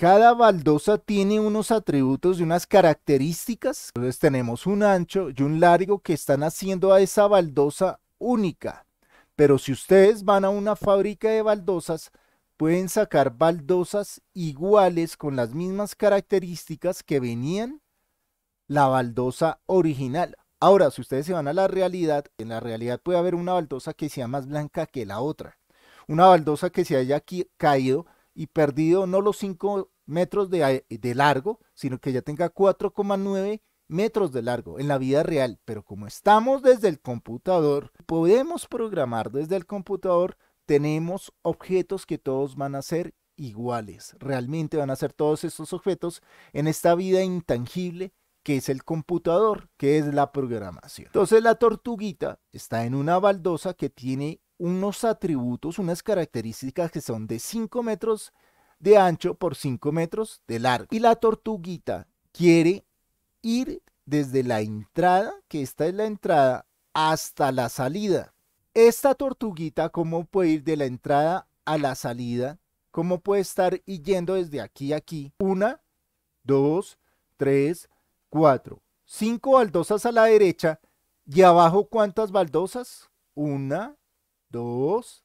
Cada baldosa tiene unos atributos y unas características. Entonces tenemos un ancho y un largo que están haciendo a esa baldosa única. Pero si ustedes van a una fábrica de baldosas, pueden sacar baldosas iguales con las mismas características que venían la baldosa original. Ahora, si ustedes se van a la realidad, en la realidad puede haber una baldosa que sea más blanca que la otra. Una baldosa que se haya caído y perdido no los 5 metros de, eh, de, largo, sino que ya tenga 4,9 metros de largo en la vida real. Pero como estamos desde el computador, podemos programar desde el computador, tenemos objetos que todos van a ser iguales. Realmente van a ser todos estos objetos en esta vida intangible que es el computador, que es la programación. Entonces la tortuguita está en una baldosa que tiene unos atributos, unas características que son de 5 metros de ancho por 5 metros de largo. Y la tortuguita quiere ir desde la entrada, que esta es la entrada, hasta la salida. Esta tortuguita, ¿cómo puede ir de la entrada a la salida? ¿Cómo puede estar yendo desde aquí a aquí? Una, dos, tres, cuatro. Cinco baldosas a la derecha. ¿Y abajo cuántas baldosas? Una, Dos,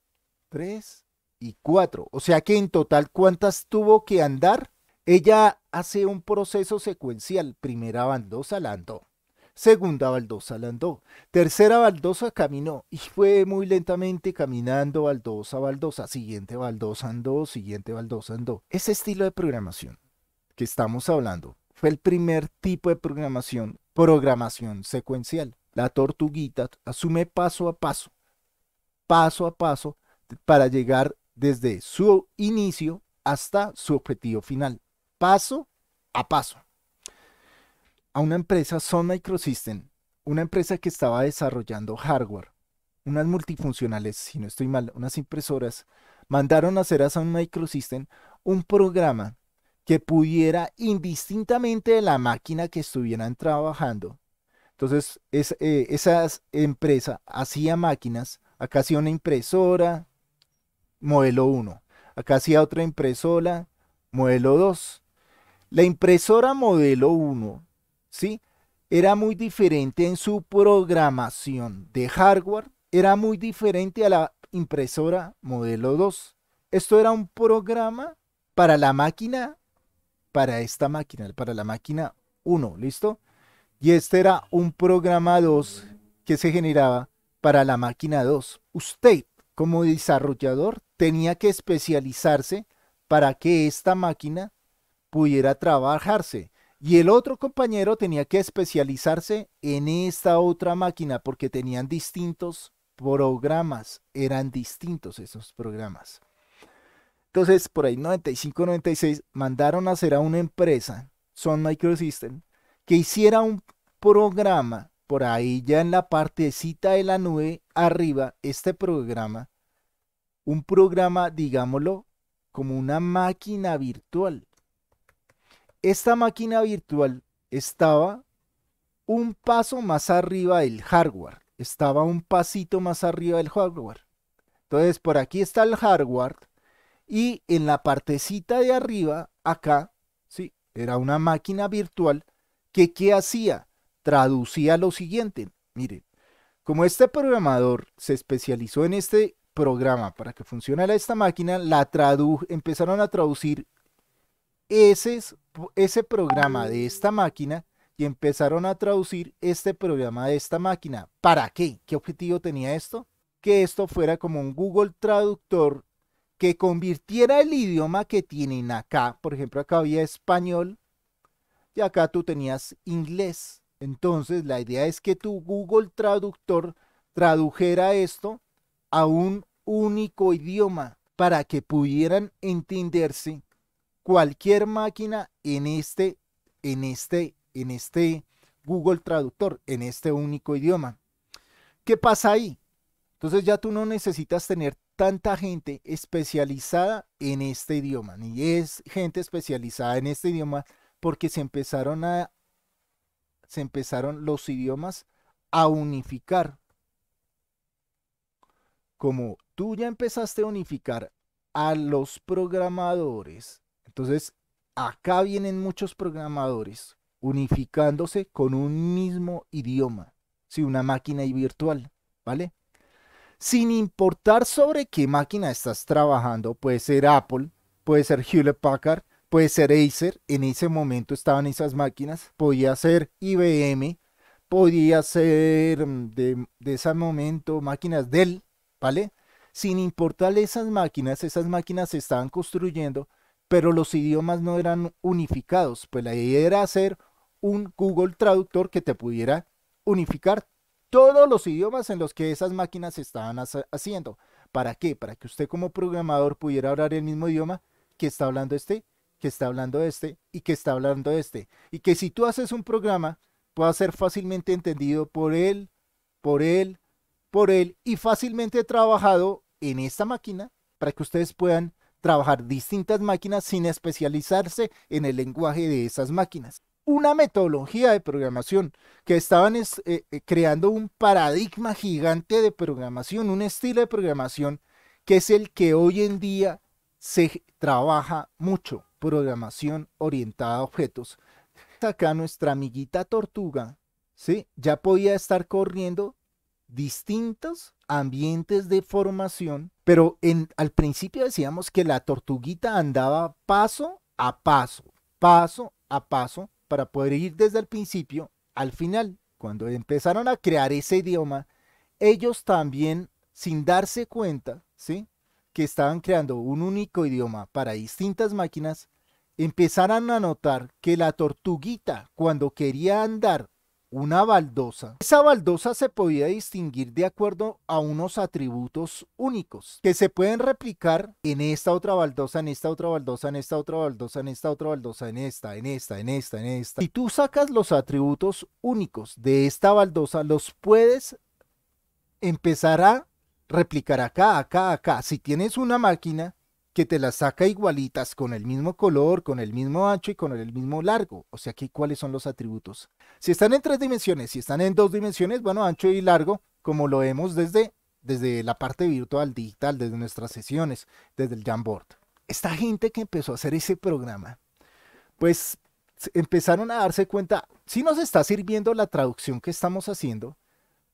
tres y cuatro. O sea que en total, ¿cuántas tuvo que andar? Ella hace un proceso secuencial. Primera baldosa la andó. Segunda baldosa la andó. Tercera baldosa caminó y fue muy lentamente caminando baldosa, baldosa. Siguiente baldosa andó, siguiente baldosa andó. Ese estilo de programación que estamos hablando fue el primer tipo de programación, programación secuencial. La tortuguita asume paso a paso paso a paso para llegar desde su inicio hasta su objetivo final, paso a paso. A una empresa Sun Microsystem, una empresa que estaba desarrollando hardware, unas multifuncionales, si no estoy mal, unas impresoras, mandaron a hacer a Sun Microsystem un programa que pudiera indistintamente de la máquina que estuvieran trabajando. Entonces, eh, esa empresa hacía máquinas acá hacía una impresora, modelo 1, acá hacía otra impresora, modelo 2. La impresora modelo 1, ¿sí? Era muy diferente en su programación de hardware, era muy diferente a la impresora modelo 2. Esto era un programa para la máquina, para esta máquina, para la máquina 1, ¿listo? Y este era un programa 2 que se generaba para la máquina 2. Usted, como desarrollador, tenía que especializarse para que esta máquina pudiera trabajarse. Y el otro compañero tenía que especializarse en esta otra máquina porque tenían distintos programas, eran distintos esos programas. Entonces, por ahí 95-96 mandaron a hacer a una empresa, Son Microsystem, que hiciera un programa por ahí ya en la partecita de la nube arriba, este programa, un programa, digámoslo, como una máquina virtual. Esta máquina virtual estaba un paso más arriba del hardware, estaba un pasito más arriba del hardware. Entonces, por aquí está el hardware y en la partecita de arriba, acá, sí, era una máquina virtual que qué hacía? traducía lo siguiente. Mire, como este programador se especializó en este programa para que funcionara esta máquina, la empezaron a traducir ese, ese programa de esta máquina y empezaron a traducir este programa de esta máquina. ¿Para qué? ¿Qué objetivo tenía esto? Que esto fuera como un Google Traductor que convirtiera el idioma que tienen acá. Por ejemplo, acá había español y acá tú tenías inglés. Entonces, la idea es que tu Google Traductor tradujera esto a un único idioma para que pudieran entenderse cualquier máquina en este, en este, en este Google Traductor, en este único idioma. ¿Qué pasa ahí? Entonces ya tú no necesitas tener tanta gente especializada en este idioma, ni es gente especializada en este idioma, porque se empezaron a se empezaron los idiomas a unificar. Como tú ya empezaste a unificar a los programadores, entonces acá vienen muchos programadores unificándose con un mismo idioma, si una máquina y virtual, ¿vale? Sin importar sobre qué máquina estás trabajando, puede ser Apple, puede ser Hewlett Packard, puede ser Acer, en ese momento estaban esas máquinas, podía ser IBM, podía ser mm, de, ese momento máquinas Dell, ¿vale? Sin importar esas máquinas, esas máquinas se estaban construyendo, pero los idiomas no eran unificados, pues la idea era hacer un Google Traductor que te pudiera unificar todos los idiomas en los que esas máquinas estaban haciendo. ¿Para qué? Para que usted como programador pudiera hablar el mismo idioma que está hablando este que está hablando este y que está hablando este. Y que si tú haces un programa, pueda ser fácilmente entendido por él, por él, por él y fácilmente trabajado en esta máquina para que ustedes puedan trabajar distintas máquinas sin especializarse en el lenguaje de esas máquinas. Una metodología de programación que estaban eh, eh, creando un paradigma gigante de programación, un estilo de programación que es el que hoy en día se trabaja mucho programación orientada a objetos. Acá nuestra amiguita tortuga, ¿sí? Ya podía estar corriendo distintos ambientes de formación, pero al principio decíamos que la tortuguita andaba paso a paso, paso a paso, para poder ir desde el principio al final. Cuando empezaron a crear ese idioma, ellos también, sin darse cuenta, ¿sí? que estaban creando un único idioma para distintas máquinas, empezaran a notar que la tortuguita cuando quería andar una baldosa. Esa baldosa se podía distinguir de acuerdo a unos atributos únicos que se pueden replicar en esta otra baldosa, en esta otra baldosa, en esta otra baldosa, en esta otra baldosa, en esta, en esta, en esta, en esta. Si tú sacas los atributos únicos de esta baldosa, los puedes empezar a replicar acá, acá, acá. Si tienes una máquina que te las saca igualitas con el mismo color, con el mismo ancho y con el mismo largo. O sea, ¿qué ¿cuáles son los atributos? Si están en tres dimensiones, si están en dos dimensiones, bueno, ancho y largo, como lo vemos desde, desde la parte virtual, digital, desde nuestras sesiones, desde el Jamboard. Esta gente que empezó a hacer ese programa, pues empezaron a darse cuenta, si nos está sirviendo la traducción que estamos haciendo,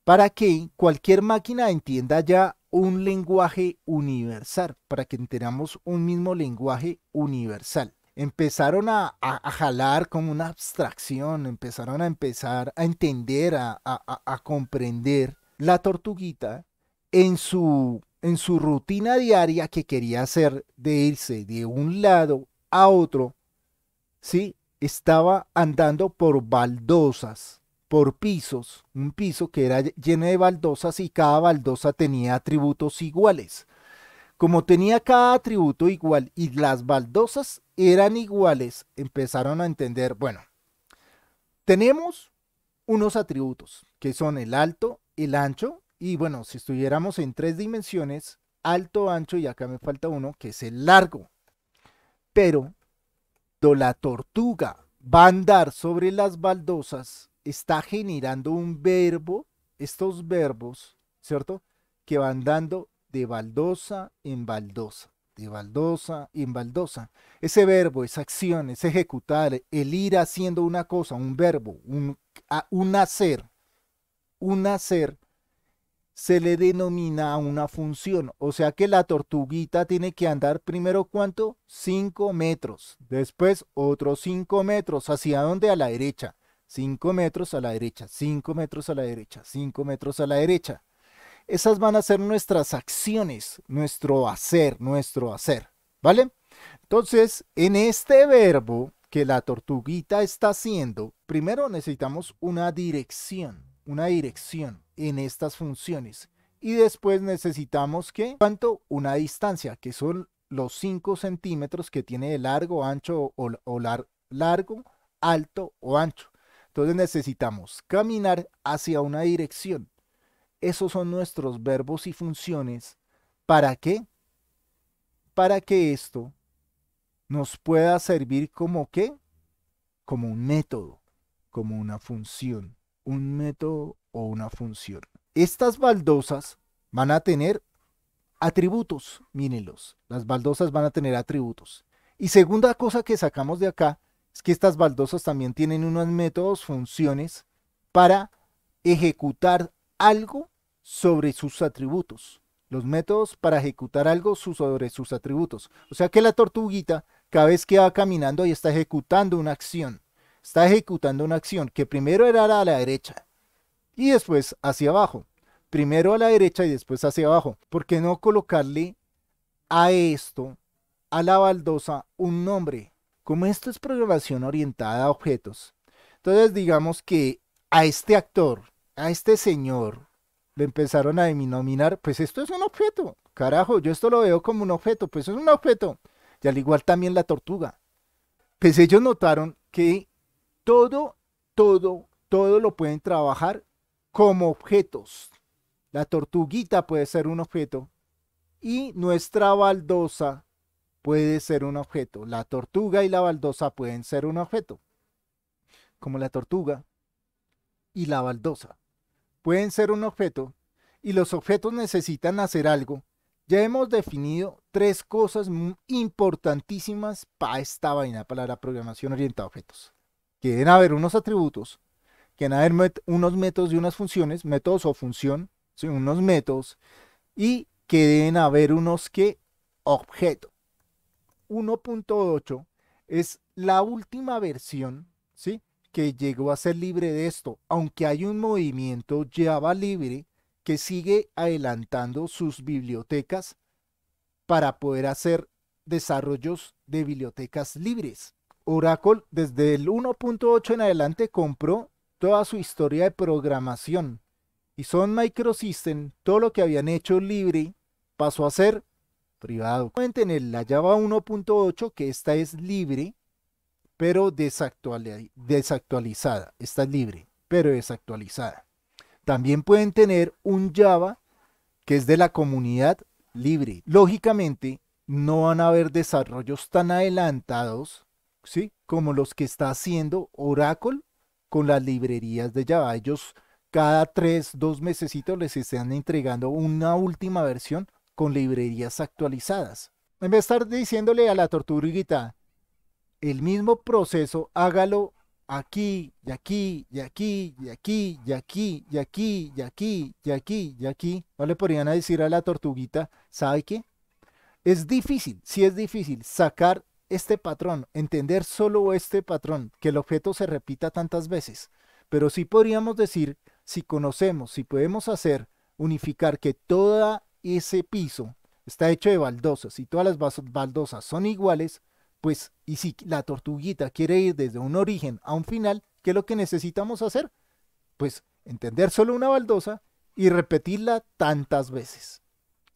para que cualquier máquina entienda ya un lenguaje universal, para que enteramos un mismo lenguaje universal. Empezaron a, jalar con una abstracción, empezaron a empezar a entender, a, comprender la tortuguita en su, en su rutina diaria que quería hacer de irse de un lado a otro, ¿sí? Estaba andando por baldosas, por pisos, un piso que era lleno de baldosas y cada baldosa tenía atributos iguales. Como tenía cada atributo igual y las baldosas eran iguales, empezaron a entender, bueno, tenemos unos atributos que son el alto, el ancho y bueno, si estuviéramos en tres dimensiones, alto, ancho y acá me falta uno que es el largo. Pero do la tortuga va a andar sobre las baldosas está generando un verbo, estos verbos, ¿cierto? Que van dando de baldosa en baldosa, de baldosa en baldosa. Ese verbo, esa acción, es ejecutar, el ir haciendo una cosa, un verbo, un, hacer, un hacer, se le denomina una función. O sea que la tortuguita tiene que andar primero cuánto? Cinco metros. Después otros cinco metros. ¿Hacia dónde? A la derecha. 5 metros a la derecha, 5 metros a la derecha, 5 metros a la derecha. Esas van a ser nuestras acciones, nuestro hacer, nuestro hacer, ¿vale? Entonces, en este verbo que la tortuguita está haciendo, primero necesitamos una dirección, una dirección en estas funciones. Y después necesitamos que, ¿cuánto? Una distancia, que son los 5 centímetros que tiene de largo, ancho o, largo, alto o ancho. Entonces necesitamos caminar hacia una dirección. Esos son nuestros verbos y funciones. ¿Para qué? Para que esto nos pueda servir como qué? Como un método, como una función, un método o una función. Estas baldosas van a tener atributos, mírenlos. Las baldosas van a tener atributos. Y segunda cosa que sacamos de acá es que estas baldosas también tienen unos métodos, funciones para ejecutar algo sobre sus atributos. Los métodos para ejecutar algo sobre sus atributos. O sea que la tortuguita cada vez que va caminando y está ejecutando una acción. Está ejecutando una acción que primero era a la derecha y después hacia abajo. Primero a la derecha y después hacia abajo. ¿Por qué no colocarle a esto, a la baldosa, un nombre? Como esto es programación orientada a objetos, entonces digamos que a este actor, a este señor, le empezaron a denominar, pues esto es un objeto, carajo, yo esto lo veo como un objeto, pues es un objeto. Y al igual también la tortuga. Pues ellos notaron que todo, todo, todo lo pueden trabajar como objetos. La tortuguita puede ser un objeto. Y nuestra baldosa puede ser un objeto. La tortuga y la baldosa pueden ser un objeto. Como la tortuga y la baldosa. Pueden ser un objeto y los objetos necesitan hacer algo. Ya hemos definido tres cosas importantísimas para esta vaina, para la programación orientada a objetos. Que deben haber unos atributos, que deben haber unos métodos y unas funciones, métodos o función, sí, unos métodos, y que deben haber unos que objetos. 1.8 es la última versión, ¿sí? Que llegó a ser libre de esto, aunque hay un movimiento Java libre que sigue adelantando sus bibliotecas para poder hacer desarrollos de bibliotecas libres. Oracle desde el 1.8 en adelante compró toda su historia de programación y son Microsystem, todo lo que habían hecho libre pasó a ser privado. tener la Java 1.8, que esta es libre, pero desactualizada. Esta es libre, pero desactualizada. También pueden tener un Java que es de la comunidad libre. Lógicamente, no van a haber desarrollos tan adelantados ¿sí? como los que está haciendo Oracle con las librerías de Java. Ellos cada tres, dos mesecitos les están entregando una última versión con librerías actualizadas. En vez de estar diciéndole a la tortuguita, el mismo proceso, hágalo aquí, y aquí, y aquí, y aquí, y aquí, y aquí, y aquí, y aquí, y aquí. No le podrían decir a la tortuguita, ¿sabe qué? Es difícil, si es difícil sacar este patrón, entender solo este patrón, que el objeto se repita tantas veces. Pero sí podríamos decir, si conocemos, si podemos hacer, unificar que toda ese piso está hecho de baldosas y todas las baldosas son iguales, pues y si la tortuguita quiere ir desde un origen a un final, ¿qué es lo que necesitamos hacer? Pues entender solo una baldosa y repetirla tantas veces.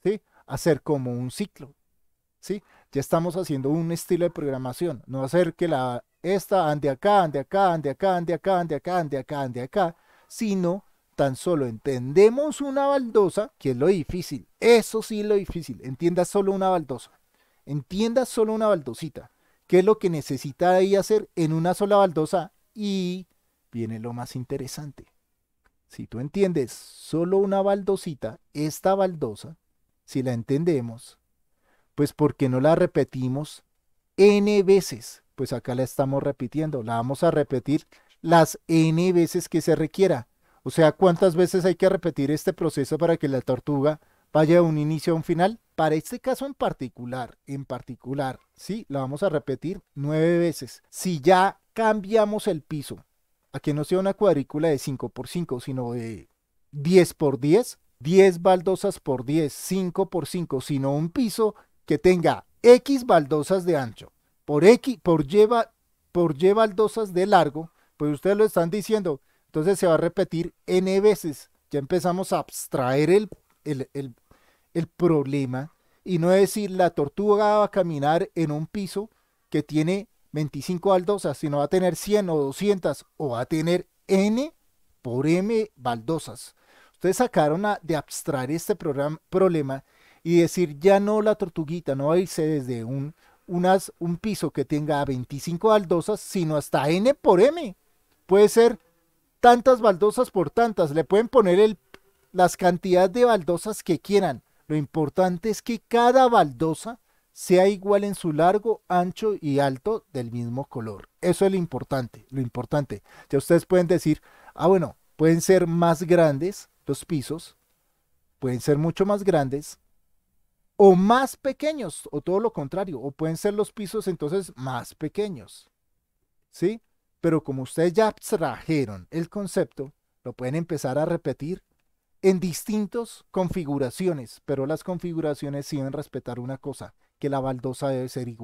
¿Sí? Hacer como un ciclo. ¿Sí? Ya estamos haciendo un estilo de programación, no hacer que la esta ande acá, ande acá, ande acá, ande acá, ande acá, ande acá, ande acá, sino tan solo entendemos una baldosa, que es lo difícil, eso sí lo difícil, entiendas solo una baldosa, entiendas solo una baldosita, que es lo que necesita ahí hacer en una sola baldosa y viene lo más interesante. Si tú entiendes solo una baldosita, esta baldosa, si la entendemos, pues porque no la repetimos n veces? Pues acá la estamos repitiendo, la vamos a repetir las n veces que se requiera o sea, ¿cuántas veces hay que repetir este proceso para que la tortuga vaya de un inicio a un final? Para este caso en particular, en particular, sí, la vamos a repetir nueve veces. Si ya cambiamos el piso, a que no sea una cuadrícula de 5 por 5, sino de 10 por 10, 10 baldosas por 10, 5 por 5, sino un piso que tenga X baldosas de ancho, por X, por lleva, por Y baldosas de largo, pues ustedes lo están diciendo, entonces se va a repetir n veces. Ya empezamos a abstraer el, el, problema y no decir la tortuga va a caminar en un piso que tiene 25 baldosas, sino va a tener 100 o 200 o va a tener n por m baldosas. Ustedes sacaron de abstraer este problema y decir ya no la tortuguita, no va a irse desde un, un piso que tenga 25 baldosas, sino hasta n por m. Puede ser tantas baldosas por tantas, le pueden poner las cantidades de baldosas que quieran. Lo importante es que cada baldosa sea igual en su largo, ancho y alto del mismo color. Eso es lo importante, lo importante. Ya ustedes pueden decir, ah bueno, pueden ser más grandes los pisos, pueden ser mucho más grandes o más pequeños o todo lo contrario, o pueden ser los pisos entonces más pequeños. ¿Sí? Pero como ustedes ya abstrajeron el concepto, lo pueden empezar a repetir en distintas configuraciones, pero las configuraciones sí respetar una cosa, que la baldosa debe ser igual.